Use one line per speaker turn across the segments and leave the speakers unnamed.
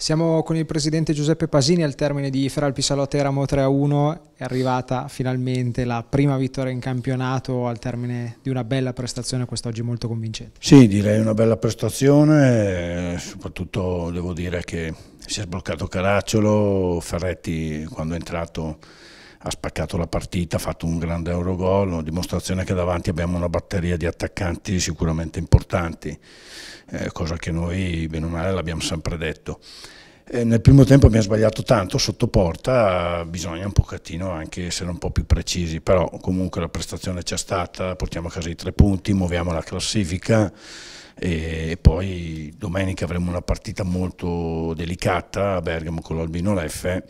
Siamo con il presidente Giuseppe Pasini al termine di Feralpi Salotte 3 a 1. È arrivata finalmente la prima vittoria in campionato al termine di una bella prestazione quest'oggi molto convincente.
Sì, direi una bella prestazione, soprattutto devo dire che si è sbloccato Caracciolo, Ferretti quando è entrato ha spaccato la partita, ha fatto un grande Eurogol, una dimostrazione che davanti abbiamo una batteria di attaccanti sicuramente importanti, eh, cosa che noi bene o male l'abbiamo sempre detto. E eh, nel primo tempo abbiamo sbagliato tanto, sotto porta bisogna un pochettino anche essere un po' più precisi, però comunque la prestazione c'è stata, portiamo a casa i tre punti, muoviamo la classifica e poi domenica avremo una partita molto delicata a Bergamo con l'Albino Leffe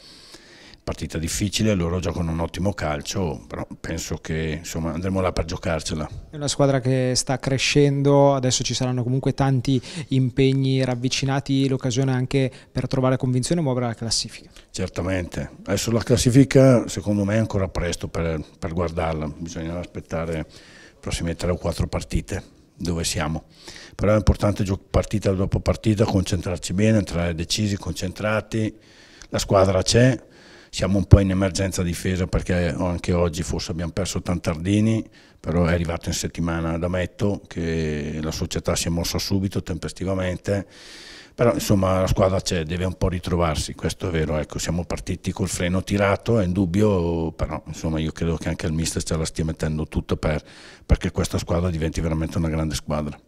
partita difficile, loro giocano un ottimo calcio, però penso che insomma, andremo là per giocarcela.
È una squadra che sta crescendo, adesso ci saranno comunque tanti impegni ravvicinati, l'occasione anche per trovare convinzione e muovere la classifica.
Certamente, adesso la classifica secondo me è ancora presto per, per guardarla, bisognerà aspettare le prossime tre o quattro partite dove siamo. Però è importante partita dopo partita, concentrarci bene, entrare decisi, concentrati, la squadra c'è, siamo un po' in emergenza difesa perché anche oggi forse abbiamo perso Tantardini, però è arrivato in settimana da Metto che la società si è mossa subito, tempestivamente, però insomma la squadra c'è, deve un po' ritrovarsi, questo è vero, ecco, siamo partiti col freno tirato, è indubbio, però insomma io credo che anche il mister ce la stia mettendo tutto per, perché questa squadra diventi veramente una grande squadra.